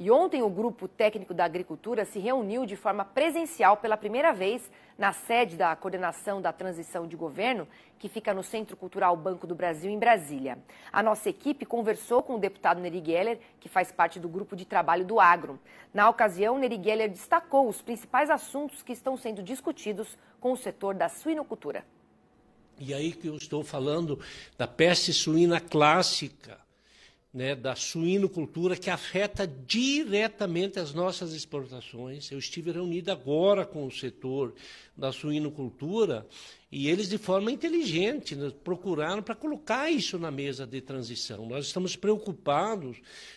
E ontem o Grupo Técnico da Agricultura se reuniu de forma presencial pela primeira vez na sede da Coordenação da Transição de Governo, que fica no Centro Cultural Banco do Brasil, em Brasília. A nossa equipe conversou com o deputado Neri Geller, que faz parte do Grupo de Trabalho do Agro. Na ocasião, Neri Geller destacou os principais assuntos que estão sendo discutidos com o setor da suinocultura. E aí que eu estou falando da peste suína clássica né, da suinocultura que afeta diretamente as nossas exportações. Eu estive reunido agora com o setor da suinocultura e eles, de forma inteligente, né, procuraram para colocar isso na mesa de transição. Nós estamos preocupados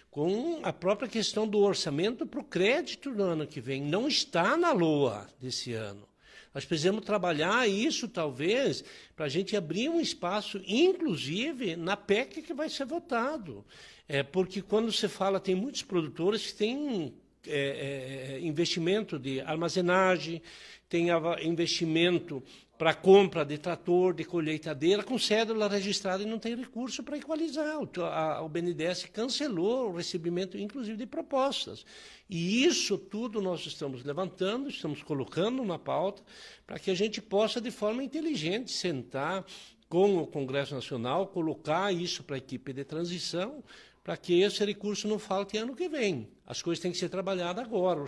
com a própria questão do orçamento para o crédito do ano que vem. Não está na LOA desse ano. Nós precisamos trabalhar isso, talvez, para a gente abrir um espaço, inclusive, na PEC que vai ser votado. É, porque quando se fala, tem muitos produtores que têm é, é, é, investimento de armazenagem, tem investimento para compra de trator, de colheitadeira, com cédula registrada e não tem recurso para equalizar. O, a, o BNDES cancelou o recebimento, inclusive, de propostas. E isso tudo nós estamos levantando, estamos colocando na pauta, para que a gente possa, de forma inteligente, sentar, com o Congresso Nacional, colocar isso para a equipe de transição, para que esse recurso não falte ano que vem. As coisas têm que ser trabalhadas agora.